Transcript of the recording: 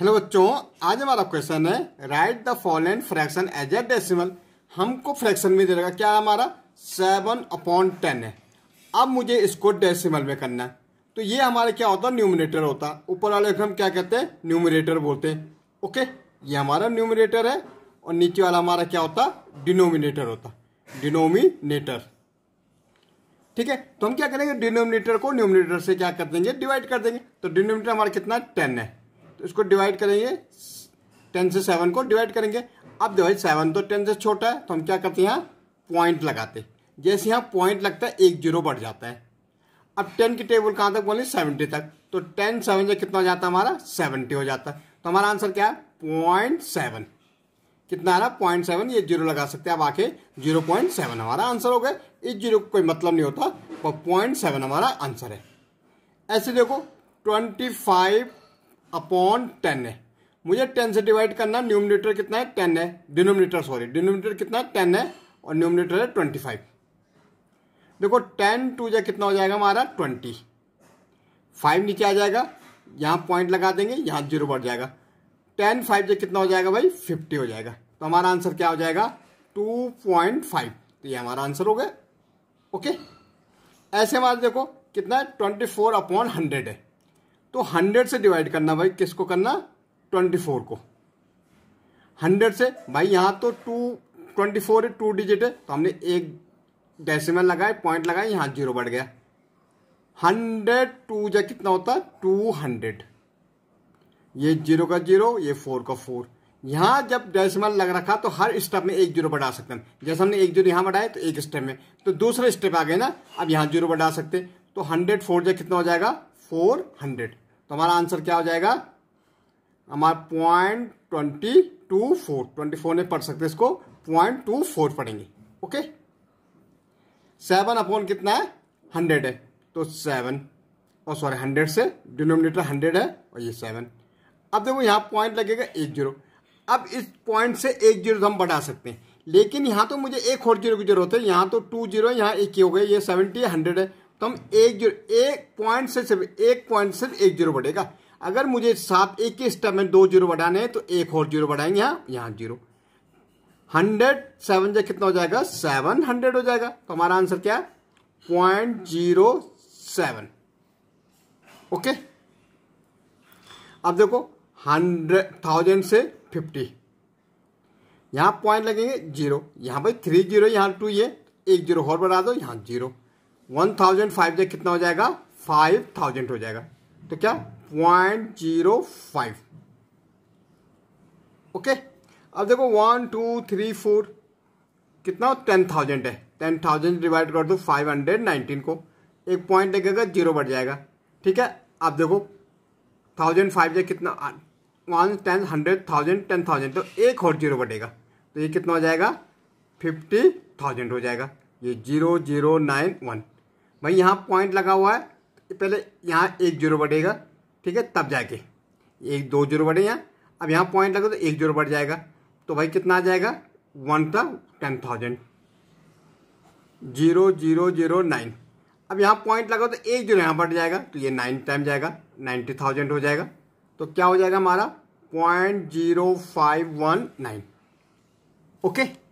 hello बच्चों आज हमारा क्वेश्चन है write the following fraction as a decimal हमको फ्रैक्शन में दे देगा क्या हमारा सेवन अपॉन टेन है अब मुझे इसको डेसिमल में करना है तो ये हमारे क्या होता है न्यूमिनेटर होता है ऊपर वाले हम क्या कहते हैं न्यूमिनेटर बोलते हैं ओके ये हमारा न्यूमिनेटर है और नीचे वाला हमारा क्या होता डिनोमिनेटर होता डिनोमिनेटर ठीक है तो हम क्या करेंगे डिनोमिनेटर को न्यूमिनेटर से क्या कर देंगे डिवाइड कर देंगे तो डिनोमिनेटर हमारा कितना टेन है इसको डिवाइड करेंगे टेन से सेवन को डिवाइड करेंगे अब देखो सेवन तो टेन से छोटा है तो हम क्या करते हैं यहाँ पॉइंट लगाते जैसे यहाँ पॉइंट लगता है एक जीरो बढ़ जाता है अब टेन की टेबल कहाँ तक बोलें सेवेंटी तक तो टेन सेवन से कितना हो जाता है हमारा सेवेंटी हो जाता है तो हमारा आंसर क्या है पॉइंट सेवन कितना आ रहा पॉइंट सेवन ये जीरो लगा सकते हैं अब आके जीरो पॉइंट सेवन हमारा आंसर हो गया इस जीरो कोई मतलब नहीं होता पर पॉइंट सेवन हमारा आंसर है ऐसे देखो ट्वेंटी फाइव अपॉन टेन है मुझे टेन से डिवाइड करना न्यूमिनेटर कितना है टेन है डिनोमिनेटर सॉरी डिनोमिनेटर कितना है टेन है और न्यूमिनेटर है ट्वेंटी फाइव देखो टेन टू जो कितना हो जाएगा हमारा ट्वेंटी फाइव नीचे आ जाएगा यहाँ पॉइंट लगा देंगे यहाँ जीरो बढ़ जाएगा टेन फाइव जो कितना हो जाएगा भाई फिफ्टी हो जाएगा तो हमारा आंसर क्या हो जाएगा टू पॉइंट फाइव तो ये हमारा आंसर हो गया ओके ऐसे हमारे देखो कितना है ट्वेंटी फोर अपॉन हंड्रेड है तो हंड्रेड से डिवाइड करना भाई किसको करना ट्वेंटी फोर को हंड्रेड से भाई यहां तो two twenty four two digit है तो हमने एक डेसिमल लगाए पॉइंट लगाए यहां जीरो बढ़ गया हंड्रेड टू जा कितना होता टू हंड्रेड ये जीरो का जीरो ये फोर का फोर यहां जब डेसिमल लग रखा तो हर स्टेप में एक जीरो बढ़ा सकते हैं जैसे हमने एक जीरो यहां बढ़ाया तो एक स्टेप में तो दूसरा स्टेप आ गया ना अब यहां जीरो बढ़ा सकते हैं तो हंड्रेड फोर जा कितना हो जाएगा फोर हंड्रेड तो हमारा आंसर क्या हो जाएगा हमारा point twenty two four twenty four नहीं पढ़ सकते इसको पॉइंट टू फोर पढ़ेंगे ओके सेवन अपॉन कितना है हंड्रेड है तो सेवन और सॉरी हंड्रेड से डिनोमिनेटर हंड्रेड है और ये सेवन अब देखो यहाँ पॉइंट लगेगा एक जीरो अब इस पॉइंट से एक जीरो तो हम बढ़ा सकते हैं लेकिन यहाँ तो मुझे एक और जीरो की जरूरत है यहाँ तो टू जीरो यहाँ एक ही हो गए ये सेवेंटी हंड्रेड है तो हम एक जीरो एक पॉइंट से सिर्फ एक पॉइंट सिर्फ एक जीरो बढ़ेगा अगर मुझे सात एक के स्टेप में दो जीरो बढ़ाने हैं तो एक और जीरो बढ़ाएंगे यहाँ यहाँ जीरो हंड्रेड सेवन जो कितना हो जाएगा सेवन हंड्रेड हो जाएगा तो हमारा आंसर क्या है पॉइंट जीरो सेवन ओके अब देखो हंड्रेड थाउजेंड से फिफ्टी यहाँ पॉइंट लगेंगे जीरो यहाँ भाई थ्री जीरो यहाँ टू ये एक जीरो और बढ़ा दो यहाँ जीरो वन थाउजेंड फाइव जै कितना हो जाएगा फाइव थाउजेंड हो जाएगा तो क्या पॉइंट जीरो फाइव ओके अब देखो वन टू थ्री फोर कितना टेन थाउजेंड है टेन थाउजेंड डिवाइड कर दो फाइव हंड्रेड नाइनटीन को एक पॉइंट लगेगा जीरो बढ़ जाएगा ठीक है आप देखो थाउजेंड फाइव या कितना one ten hundred thousand ten thousand तो एक और जीरो बढ़ेगा तो ये कितना हो जाएगा फिफ्टी थाउजेंड हो जाएगा ये जीरो जीरो नाइन वन भाई यहाँ पॉइंट लगा हुआ है पहले यहाँ एक जीरो बढ़ेगा ठीक है तब जाके एक दो जीरो बढ़े यहाँ अब यहाँ पॉइंट लगा तो एक जीरो बढ़ जाएगा तो भाई कितना आ जाएगा वन का ten thousand zero zero zero nine अब यहाँ पॉइंट लगा तो एक जीरो यहाँ बढ़ जाएगा तो ये नाइन टाइम जाएगा नाइन्टी थाउजेंड हो जाएगा तो क्या हो जाएगा हमारा point zero five one nine okay